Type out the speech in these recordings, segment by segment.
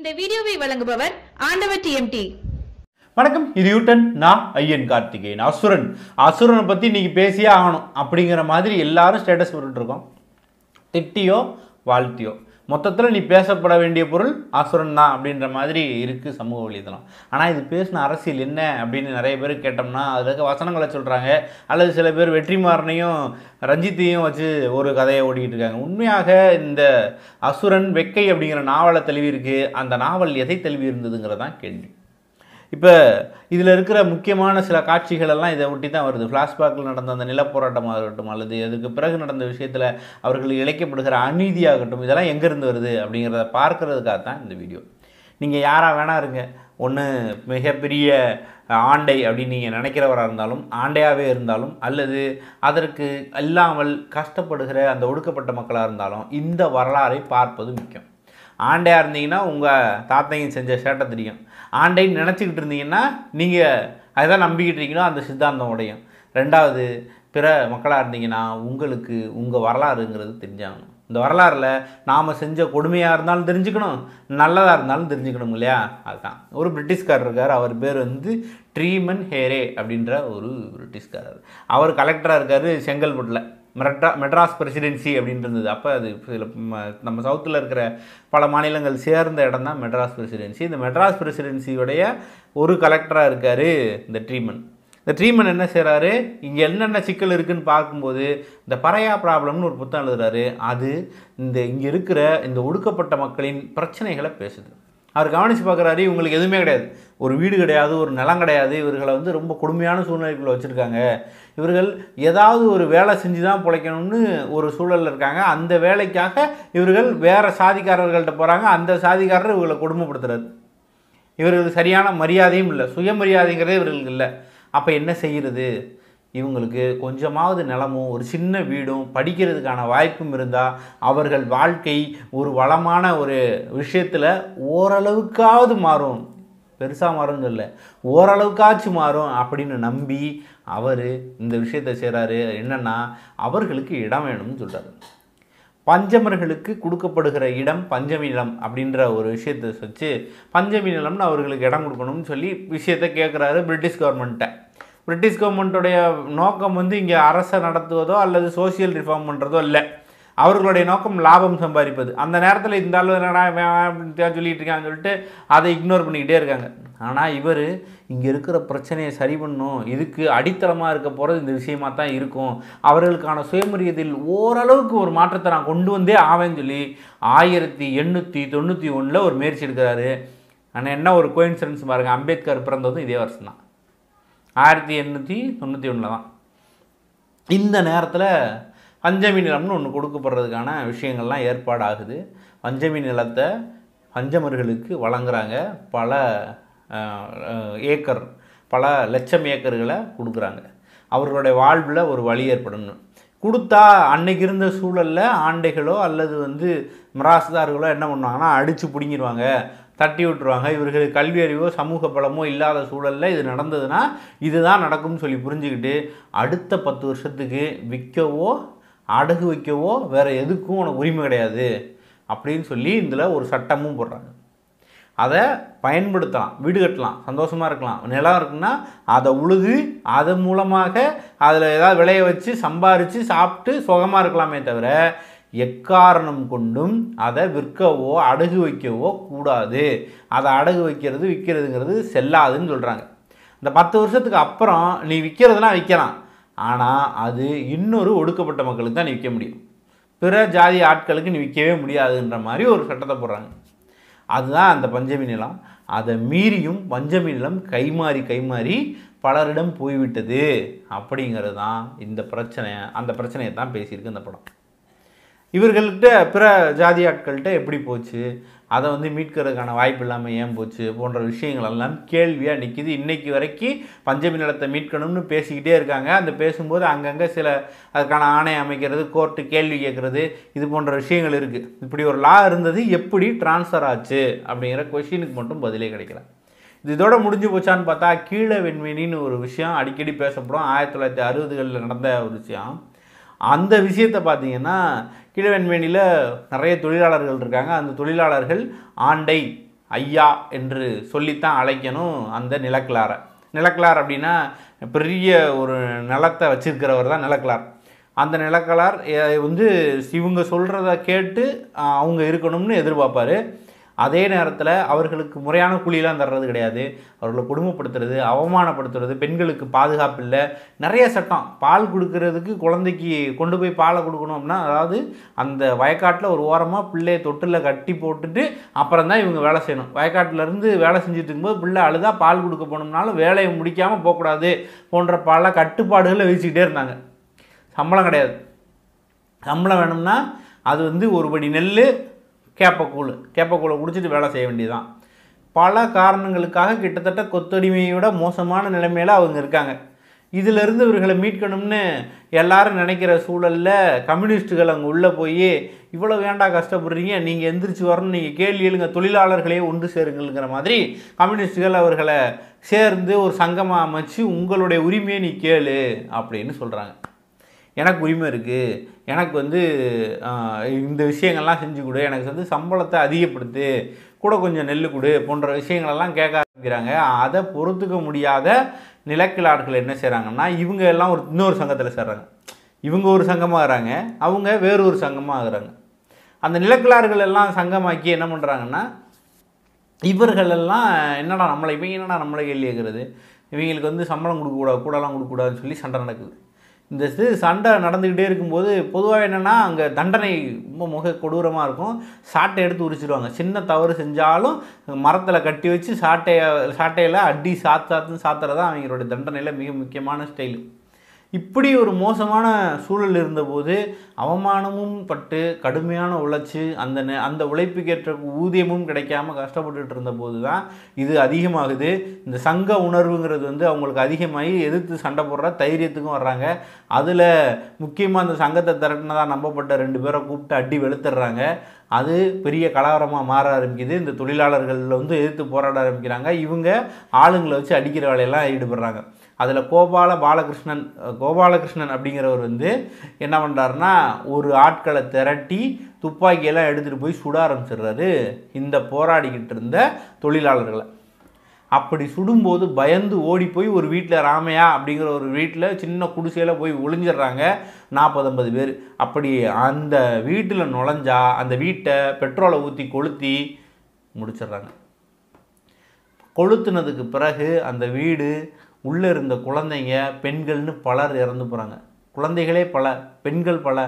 இந்த வீடியோவை வழங்குபவர் ஆண்டவர் டிஎம்டி வணக்கம் இது யூட்டன் நான் ஐயன் கார்த்திகேயன் அசுரன் அசுரனை பற்றி இன்றைக்கி பேசியே ஆகணும் அப்படிங்கிற மாதிரி எல்லாரும் ஸ்டேட்டஸ் போட்டுட்ருக்கோம் திட்டியோ வாழ்த்தியோ மொத்தத்தில் நீ பேசப்பட வேண்டிய பொருள் அசுரன் தான் அப்படின்ற மாதிரி இருக்குது சமூக வலைதளம் ஆனால் இது பேசின அரசியல் என்ன அப்படின்னு நிறைய பேர் கேட்டோம்னா அதில் இருக்க வசனங்களை சொல்கிறாங்க அல்லது சில பேர் வெற்றிமாறனையும் ரஞ்சித்தையும் வச்சு ஒரு கதையை ஓடிக்கிட்டு இருக்காங்க உண்மையாக இந்த அசுரன் வெக்கை அப்படிங்கிற நாவலை தெளிவிருக்கு அந்த நாவல் எதை தெளிவி இருந்ததுங்கிறதான் கேள்வி இப்போ இதில் இருக்கிற முக்கியமான சில காட்சிகளெல்லாம் இதை ஒட்டி தான் வருது ஃப்ளாஷ்பேக்கில் நடந்த அந்த நிலப்போராட்டமாக இருக்கட்டும் அல்லது அதுக்கு பிறகு நடந்த விஷயத்தில் அவர்கள் இழைக்கப்படுகிற அநீதியாகட்டும் இதெல்லாம் எங்கேருந்து வருது அப்படிங்கிறத பார்க்கறதுக்காக தான் இந்த வீடியோ நீங்கள் யாராக வேணா இருங்க ஒன்று மிகப்பெரிய ஆண்டை அப்படின்னு நீங்கள் நினைக்கிறவராக இருந்தாலும் ஆண்டையாகவே இருந்தாலும் அல்லது அதற்கு அல்லாமல் கஷ்டப்படுகிற அந்த ஒடுக்கப்பட்ட மக்களாக இருந்தாலும் இந்த வரலாறை பார்ப்பது முக்கியம் ஆண்டையாக இருந்தீங்கன்னா உங்கள் தாத்தையும் செஞ்ச சேட்டை தெரியும் ஆண்டைன்னு நினச்சிக்கிட்டு இருந்தீங்கன்னா நீங்கள் அதுதான் நம்பிக்கிட்டு இருக்கீங்களோ அந்த சித்தாந்தம் உடையும் ரெண்டாவது பிற மக்களாக இருந்தீங்கன்னா உங்களுக்கு உங்கள் வரலாறுங்கிறது தெரிஞ்சாகணும் இந்த வரலாறில் நாம் செஞ்ச கொடுமையாக இருந்தாலும் தெரிஞ்சுக்கணும் நல்லதாக இருந்தாலும் தெரிஞ்சுக்கணும் இல்லையா அதுதான் ஒரு பிரிட்டிஷ்காரர் இருக்கார் அவர் பேர் வந்து ட்ரீமன் ஹேரே அப்படின்ற ஒரு பிரிட்டிஷ்காரர் அவர் கலெக்டராக இருக்கார் செங்கல்பட்டில் மெட்ரா மெட்ராஸ் பிரசிடென்சி அப்படின்ட்டு இருந்தது அப்போ அது சில நம்ம சவுத்தில் இருக்கிற பல மாநிலங்கள் சேர்ந்த இடம் தான் மெட்ராஸ் பிரசிடென்சி இந்த மெட்ராஸ் பிரசிடென்சியுடைய ஒரு கலெக்டராக இருக்கார் இந்த ட்ரீமன் இந்த ட்ரீமன் என்ன செய்கிறாரு இங்கே என்னென்ன சிக்கல் இருக்குதுன்னு பார்க்கும்போது இந்த பறையா ப்ராப்ளம்னு ஒரு புத்தகம் எழுதுறாரு அது இந்த இங்கே இருக்கிற இந்த ஒடுக்கப்பட்ட மக்களின் பிரச்சனைகளை பேசுது அவர் கவனித்து பார்க்குறாரு இவங்களுக்கு எதுவுமே கிடையாது ஒரு வீடு கிடையாது ஒரு நிலம் கிடையாது இவர்களை வந்து ரொம்ப கொடுமையான சூழ்நிலைக்குள்ளே வச்சுருக்காங்க இவர்கள் ஏதாவது ஒரு வேலை செஞ்சு தான் பிழைக்கணும்னு ஒரு சூழலில் இருக்காங்க அந்த வேலைக்காக இவர்கள் வேறு சாதிக்காரர்கள்ட்ட போகிறாங்க அந்த சாதிக்காரர் இவர்களை கொடுமைப்படுத்துறாரு இவர்களுக்கு சரியான மரியாதையும் இல்லை சுயமரியாதைங்கிறதே இவர்களுக்கு இல்லை அப்போ என்ன செய்கிறது இவங்களுக்கு கொஞ்சமாவது நிலமும் ஒரு சின்ன வீடும் படிக்கிறதுக்கான வாய்ப்பும் இருந்தால் அவர்கள் வாழ்க்கை ஒரு வளமான ஒரு விஷயத்தில் ஓரளவுக்காவது மாறும் பெருசாக மாறும்னு இல்லை ஓரளவுக்காச்சும் மாறும் அப்படின்னு நம்பி அவர் இந்த விஷயத்தை செய்கிறாரு என்னென்னா அவர்களுக்கு இடம் வேணும்னு சொல்கிறாரு பஞ்சமர்களுக்கு கொடுக்கப்படுகிற இடம் பஞ்சமி நிலம் அப்படின்ற ஒரு விஷயத்தை வச்சு பஞ்சமி நிலம்னு அவர்களுக்கு இடம் கொடுக்கணும்னு சொல்லி விஷயத்தை கேட்குறாரு பிரிட்டிஷ் கவர்மெண்ட்டை பிரிட்டிஷ் கவர்மெண்ட்டுடைய நோக்கம் வந்து இங்கே அரசை நடத்துவதோ அல்லது சோசியல் ரிஃபார்ம் பண்ணுறதோ இல்லை அவர்களுடைய நோக்கம் லாபம் சம்பாதிப்பது அந்த நேரத்தில் இந்த அளவு என்னடா சொல்லிட்டு இருக்கான்னு சொல்லிட்டு அதை இக்னோர் பண்ணிக்கிட்டே இருக்காங்க ஆனால் இவர் இங்கே இருக்கிற பிரச்சனையை சரி பண்ணும் இதுக்கு அடித்தளமாக இருக்க போகிறது இந்த விஷயமாக தான் இருக்கும் அவர்களுக்கான சுயமரியத்தில் ஓரளவுக்கு ஒரு மாற்றத்தை நான் கொண்டு வந்தே ஆவேன்னு சொல்லி ஆயிரத்தி எண்ணூற்றி தொண்ணூற்றி ஒன்றில் ஒரு முயற்சி எடுக்கிறாரு ஆனால் என்ன ஒரு கோயின்சிடன்ஸ் பாருங்கள் அம்பேத்கர் பிறந்ததும் இதே வருஷம் தான் ஆயிரத்தி எண்ணூற்றி தொண்ணூற்றி ஒன்றில் தான் இந்த நேரத்தில் பஞ்சமி நிலம்னு ஒன்று கொடுக்கப்படுறதுக்கான விஷயங்கள்லாம் ஏற்பாடு ஆகுது பஞ்சமி நிலத்தை பஞ்சமர்களுக்கு வழங்குறாங்க பல ஏக்கர் பல லட்சம் ஏக்கர்களை கொடுக்குறாங்க அவர்களுடைய வாழ்வில் ஒரு வழி ஏற்படணும் கொடுத்தா அன்னைக்கு இருந்த சூழலில் ஆண்டைகளோ அல்லது வந்து மிராசுதார்களோ என்ன பண்ணுவாங்கன்னா அடித்து பிடிங்கிடுவாங்க தட்டி விட்டுருவாங்க இவர்கள் கல்வி அறிவோ சமூக பலமோ இல்லாத சூழலில் இது நடந்ததுன்னா இதுதான் நடக்கும்னு சொல்லி புரிஞ்சுக்கிட்டு அடுத்த பத்து வருஷத்துக்கு விற்கவோ அடகு வைக்கவோ வேறு எதுக்கும் உனக்கு உரிமை கிடையாது அப்படின்னு சொல்லி இதில் ஒரு சட்டமும் போடுறாங்க அதை பயன்படுத்தலாம் வீடு கட்டலாம் சந்தோஷமாக இருக்கலாம் நிலம் இருக்குன்னா அதை உழுது அதன் மூலமாக அதில் ஏதாவது விளைய வச்சு சம்பாரித்து சாப்பிட்டு சுகமாக இருக்கலாமே தவிர எக்காரணம் கொண்டும் அதை விற்கவோ அடகு வைக்கவோ கூடாது அதை அடகு வைக்கிறது விற்கிறதுங்கிறது செல்லாதுன்னு சொல்கிறாங்க இந்த பத்து வருஷத்துக்கு அப்புறம் நீ விற்கிறதுனா விற்கலாம் ஆனால் அது இன்னொரு ஒடுக்கப்பட்ட மக்களுக்கு தான் நீ விற்க முடியும் பிற ஜாதி ஆட்களுக்கு நீ விற்கவே முடியாதுன்ற மாதிரி ஒரு சட்டத்தை போடுறாங்க அதுதான் அந்த பஞ்சமி நிலம் அதை மீறியும் பஞ்சமி நிலம் கைமாறி கைமாறி பலரிடம் போய்விட்டது அப்படிங்கிறது தான் இந்த பிரச்சனை அந்த பிரச்சனையை தான் பேசியிருக்கு இந்த படம் இவர்கள்ட்ட பிற ஜாதி ஆட்கள்கிட்ட எப்படி போச்சு அதை வந்து மீட்கிறதுக்கான வாய்ப்பு இல்லாமல் ஏன் போச்சு போன்ற விஷயங்கள் எல்லாம் கேள்வியாக நிற்கிது இன்றைக்கு வரைக்கும் பஞ்சமி நிலத்தை மீட்கணும்னு பேசிக்கிட்டே இருக்காங்க அந்த பேசும்போது அங்கங்கே சில அதுக்கான ஆணை அமைக்கிறது கோர்ட்டு கேள்வி கேட்குறது இது போன்ற விஷயங்கள் இருக்குது இப்படி ஒரு லா இருந்தது எப்படி டிரான்ஸ்ஃபர் ஆச்சு அப்படிங்கிற கொஷினுக்கு மட்டும் பதிலே கிடைக்கல இது இதோட முடிஞ்சு போச்சான்னு பார்த்தா கீழே வெண்வெனின்னு ஒரு விஷயம் அடிக்கடி பேசப்படும் ஆயிரத்தி தொள்ளாயிரத்தி அறுபதுகளில் நடந்த ஒரு விஷயம் அந்த விஷயத்தை பார்த்தீங்கன்னா கீழவெண்மேனியில் நிறைய தொழிலாளர்கள் இருக்காங்க அந்த தொழிலாளர்கள் ஆண்டை ஐயா என்று சொல்லித்தான் அழைக்கணும் அந்த நிலக்கிளாரை நிலக்கலார் அப்படின்னா பெரிய ஒரு நிலத்தை வச்சிருக்கிறவர் தான் நிலக்கலார் அந்த நிலக்கலார் வந்து இவங்க சொல்கிறத கேட்டு அவங்க இருக்கணும்னு எதிர்பார்ப்பார் அதே நேரத்தில் அவர்களுக்கு முறையான கூலியெலாம் தர்றது கிடையாது அவர்களை கொடுமைப்படுத்துறது அவமானப்படுத்துறது பெண்களுக்கு பாதுகாப்பு இல்லை நிறைய சட்டம் பால் கொடுக்கறதுக்கு குழந்தைக்கு கொண்டு போய் பாலை கொடுக்கணும் அப்படின்னா அதாவது அந்த வயக்காட்டில் ஒரு ஓரமாக பிள்ளையை தொட்டில் கட்டி போட்டுட்டு அப்புறம் தான் இவங்க வேலை செய்யணும் வயக்காட்டிலேருந்து வேலை செஞ்சுட்டு இருக்கும்போது பிள்ளை அழுதா பால் கொடுக்க போனோம்னாலும் வேலையை முடிக்காமல் போகக்கூடாது போன்ற பல கட்டுப்பாடுகளை வீசிக்கிட்டே இருந்தாங்க சம்பளம் கிடையாது சம்பளம் வேணும்னா அது வந்து ஒரு படி நெல் கேப்பக்கூழ் கேப்பக்கூழை குடிச்சிட்டு வேலை செய்ய வேண்டியதுதான் பல காரணங்களுக்காக கிட்டத்தட்ட கொத்தடிமையோட மோசமான நிலைமையில் அவங்க இருக்காங்க இதிலிருந்து இவர்களை மீட்கணும்னு எல்லாரும் நினைக்கிற சூழலில் கம்யூனிஸ்ட்டுகள் அங்கே உள்ளே போய் இவ்வளோ வேண்டாம் கஷ்டப்படுறீங்க நீங்கள் எந்திரிச்சு வரணும் நீங்கள் கேள்வி எழுங்க தொழிலாளர்களே ஒன்று சேருங்கள்ங்கிற மாதிரி கம்யூனிஸ்ட்டுகள் அவர்களை சேர்ந்து ஒரு சங்கமாக அமைச்சு உங்களுடைய உரிமையை நீ கேளு அப்படின்னு சொல்கிறாங்க எனக்கு உரிமை இருக்குது எனக்கு வந்து இந்த விஷயங்கள்லாம் செஞ்சு கொடு எனக்கு வந்து சம்பளத்தை அதிகப்படுத்து கூட கொஞ்சம் நெல் கொடு போன்ற விஷயங்களெல்லாம் கேட்க ஆரம்பிக்கிறாங்க அதை பொறுத்துக்க முடியாத நிலக்கிழார்கள் என்ன செய்கிறாங்கன்னா இவங்க எல்லாம் ஒரு இன்னொரு சங்கத்தில் சேர்றாங்க இவங்க ஒரு சங்கமாகறாங்க அவங்க வேறு ஒரு சங்கமாகறாங்க அந்த நிலக்கிழார்கள் எல்லாம் சங்கமாக்கி என்ன பண்ணுறாங்கன்னா இவர்களெல்லாம் என்னடா நம்மளை இவங்க என்னடா நம்மளை கேள்வி கேட்குறது இவங்களுக்கு வந்து சம்பளம் கொடுக்கக்கூடாது கூடலாம் கொடுக்கக்கூடாதுன்னு சொல்லி சண்டை நடக்குது இந்த சிறு சண்டை நடந்துக்கிட்டே இருக்கும்போது பொதுவாக என்னென்னா அங்கே தண்டனை ரொம்ப மிக கொடூரமாக இருக்கும் சாட்டை எடுத்து உரிச்சிடுவாங்க சின்ன தவறு செஞ்சாலும் மரத்தில் கட்டி வச்சு சாட்டையை சாட்டையில் அடி சாத்து சாத்துன்னு சாத்துறது தான் அவங்களோட தண்டனையில் மிக முக்கியமான ஸ்டைலு இப்படி ஒரு மோசமான சூழல் இருந்தபோது அவமானமும் பட்டு கடுமையான உழைச்சி அந்த அந்த உழைப்புக்கேற்ற ஊதியமும் கிடைக்காம கஷ்டப்பட்டுட்டு இருந்தபோது தான் இது அதிகமாகுது இந்த சங்க உணர்வுங்கிறது வந்து அவங்களுக்கு அதிகமாகி எதிர்த்து சண்டை போடுற தைரியத்துக்கும் வர்றாங்க அதில் முக்கியமாக அந்த சங்கத்தை திரட்டினதாக நம்பப்பட்ட ரெண்டு பேரை கூப்பிட்டு அடி வெளுத்துடுறாங்க அது பெரிய கலவரமாக மாற ஆரம்பிக்குது இந்த தொழிலாளர்கள் வந்து எதிர்த்து போராட ஆரம்பிக்கிறாங்க இவங்க ஆளுங்களை வச்சு அடிக்கிற வேலையெல்லாம் ஈடுபடுறாங்க அதில் கோபால பாலகிருஷ்ணன் கோபாலகிருஷ்ணன் அப்படிங்கிறவர் வந்து என்ன பண்ணுறாருனா ஒரு ஆட்களை திரட்டி துப்பாக்கியெல்லாம் எடுத்துகிட்டு போய் சுட ஆரம்பிச்சிடுறாரு இந்த போராடிக்கிட்டு இருந்த தொழிலாளர்களை அப்படி சுடும்போது பயந்து ஓடி போய் ஒரு வீட்டில் ராமையா அப்படிங்கிற ஒரு வீட்டில் சின்ன குடிசையில் போய் ஒளிஞ்சிடுறாங்க நாற்பது ஐம்பது பேர் அப்படி அந்த வீட்டில் நுழைஞ்சா அந்த வீட்டை பெட்ரோலை ஊற்றி கொளுத்தி முடிச்சிடுறாங்க கொளுத்துனதுக்கு பிறகு அந்த வீடு உள்ளே இருந்த குழந்தைங்க பெண்கள்னு பலர் இறந்து போகிறாங்க குழந்தைகளே பல பெண்கள் பல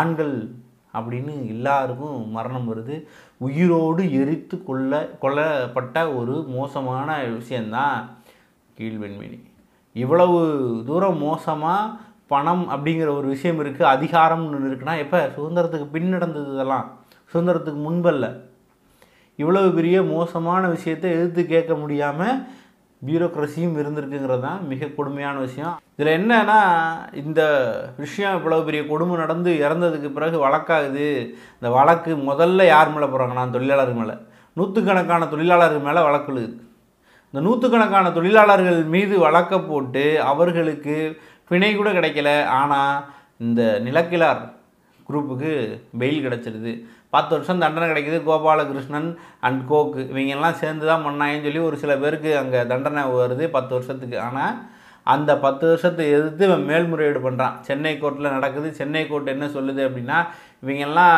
ஆண்கள் அப்படின்னு எல்லாருக்கும் மரணம் வருது உயிரோடு எரித்து கொள்ள கொல்லப்பட்ட ஒரு மோசமான விஷயந்தான் கீழ்வெண்மினி இவ்வளவு தூரம் மோசமாக பணம் அப்படிங்கிற ஒரு விஷயம் இருக்குது அதிகாரம்னு இருக்குன்னா எப்போ சுதந்திரத்துக்கு பின் இதெல்லாம் சுதந்திரத்துக்கு முன்பல்ல இவ்வளவு பெரிய மோசமான விஷயத்தை எதிர்த்து கேட்க முடியாமல் பியூரோக்ரஸியும் இருந்திருக்குங்கிறது தான் மிக கொடுமையான விஷயம் இதில் என்னன்னா இந்த விஷயம் இவ்வளோ பெரிய கொடுமை நடந்து இறந்ததுக்கு பிறகு வழக்காகுது இந்த வழக்கு முதல்ல யார் மேலே போகிறாங்கன்னா தொழிலாளர் மேலே நூற்றுக்கணக்கான தொழிலாளர்கள் மேலே வழக்கு இந்த நூற்றுக்கணக்கான தொழிலாளர்கள் மீது வழக்க போட்டு அவர்களுக்கு பிணை கூட கிடைக்கல ஆனால் இந்த நிலக்கிழார் குரூப்புக்கு பெயில் கிடச்சிருது பத்து வருஷம் தண்டனை கிடைக்குது கோபாலகிருஷ்ணன் அண்ட் கோக்கு இவங்கெல்லாம் சேர்ந்து தான் பண்ணாங்கன்னு சொல்லி ஒரு சில பேருக்கு அங்கே தண்டனை வருது பத்து வருஷத்துக்கு ஆனால் அந்த பத்து வருஷத்தை எதிர்த்து இவன் மேல்முறையீடு பண்ணுறான் சென்னை கோர்ட்டில் நடக்குது சென்னை கோர்ட் என்ன சொல்லுது அப்படின்னா இவங்கெல்லாம்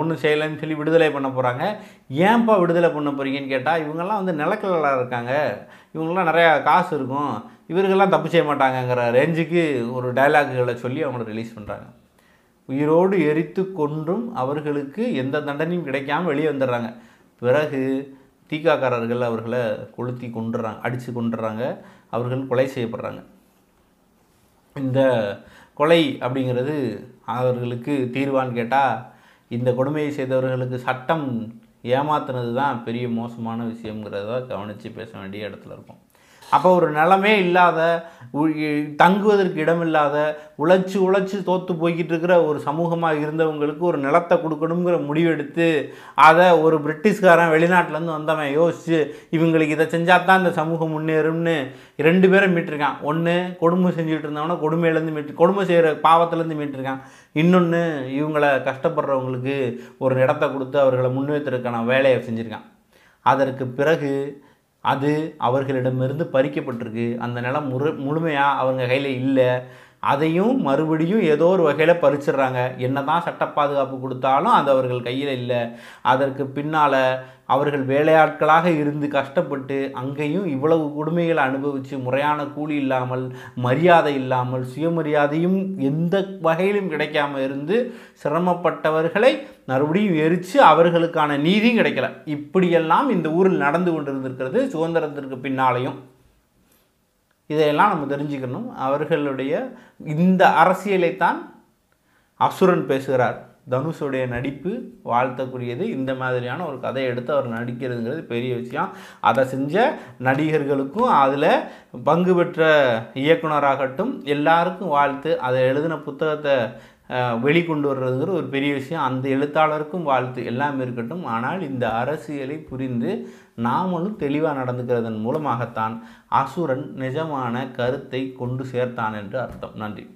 ஒன்றும் செய்யலைன்னு சொல்லி விடுதலை பண்ண போகிறாங்க ஏன்ப்பா விடுதலை பண்ண போகிறீங்கன்னு கேட்டால் இவங்கெல்லாம் வந்து நிலக்கலாக இருக்காங்க இவங்கெல்லாம் நிறையா காசு இருக்கும் இவர்கள்லாம் தப்பு செய்ய மாட்டாங்கங்கிற ரேஞ்சுக்கு ஒரு டைலாக்குகளை சொல்லி அவங்கள ரிலீஸ் பண்ணுறாங்க உயிரோடு எரித்து கொன்றும் அவர்களுக்கு எந்த தண்டனையும் கிடைக்காமல் வெளியே வந்துடுறாங்க பிறகு தீக்காக்காரர்கள் அவர்களை கொளுத்தி கொண்டுறாங்க அடித்து கொண்டுறாங்க அவர்கள் கொலை செய்யப்படுறாங்க இந்த கொலை அப்படிங்கிறது அவர்களுக்கு தீர்வான்னு கேட்டால் இந்த கொடுமையை செய்தவர்களுக்கு சட்டம் ஏமாத்துனது தான் பெரிய மோசமான விஷயங்கிறத கவனித்து பேச வேண்டிய இடத்துல இருக்கும் அப்போ ஒரு நிலமே இல்லாத தங்குவதற்கு இடமில்லாத உழைச்சி உழைச்சி தோற்று போய்கிட்டு இருக்கிற ஒரு சமூகமாக இருந்தவங்களுக்கு ஒரு நிலத்தை கொடுக்கணுங்கிற முடிவெடுத்து அதை ஒரு பிரிட்டிஷ்காரன் வெளிநாட்டிலேருந்து வந்தவன் யோசித்து இவங்களுக்கு இதை செஞ்சால் தான் இந்த சமூகம் முன்னேறும்னு ரெண்டு பேரும் மீட்டிருக்கான் ஒன்று கொடுமை செஞ்சுட்டு இருந்தவனா கொடுமையிலேருந்து மீட்டு கொடுமை செய்கிற பாவத்திலேருந்து மீட்டிருக்கான் இன்னொன்று இவங்களை கஷ்டப்படுறவங்களுக்கு ஒரு இடத்த கொடுத்து அவர்களை முன்னேற்றிருக்கான வேலையை செஞ்சுருக்கான் அதற்கு பிறகு அது அவர்களிடமிருந்து பறிக்கப்பட்டிருக்கு அந்த நிலம் முழு முழுமையாக அவங்க கையில் இல்லை அதையும் மறுபடியும் ஏதோ ஒரு வகையில் பறிச்சிடுறாங்க என்ன தான் சட்ட பாதுகாப்பு கொடுத்தாலும் அது அவர்கள் கையில் இல்லை அதற்கு பின்னால் அவர்கள் வேலையாட்களாக இருந்து கஷ்டப்பட்டு அங்கேயும் இவ்வளவு கொடுமைகளை அனுபவித்து முறையான கூலி இல்லாமல் மரியாதை இல்லாமல் சுயமரியாதையும் எந்த வகையிலும் கிடைக்காமல் இருந்து சிரமப்பட்டவர்களை மறுபடியும் எரித்து அவர்களுக்கான நீதியும் கிடைக்கல இப்படியெல்லாம் இந்த ஊரில் நடந்து கொண்டிருந்திருக்கிறது சுதந்திரத்திற்கு பின்னாலேயும் இதையெல்லாம் நம்ம தெரிஞ்சுக்கணும் அவர்களுடைய இந்த அரசியலைத்தான் அசுரன் பேசுகிறார் தனுஷுடைய நடிப்பு வாழ்த்தக்கூடியது இந்த மாதிரியான ஒரு கதை எடுத்து அவர் நடிக்கிறதுங்கிறது பெரிய விஷயம் அதை செஞ்ச நடிகர்களுக்கும் அதில் பங்கு பெற்ற இயக்குனராகட்டும் எல்லாருக்கும் வாழ்த்து அதை எழுதின புத்தகத்தை வெளிக்கொண்டு வர்றதுங்கிற ஒரு பெரிய விஷயம் அந்த எழுத்தாளருக்கும் வாழ்த்து எல்லாமே இருக்கட்டும் ஆனால் இந்த அரசியலை புரிந்து நாமளும் தெளிவாக நடந்துக்கிறதன் மூலமாகத்தான் அசுரன் நிஜமான கருத்தை கொண்டு சேர்த்தான் என்று அர்த்தம் நன்றி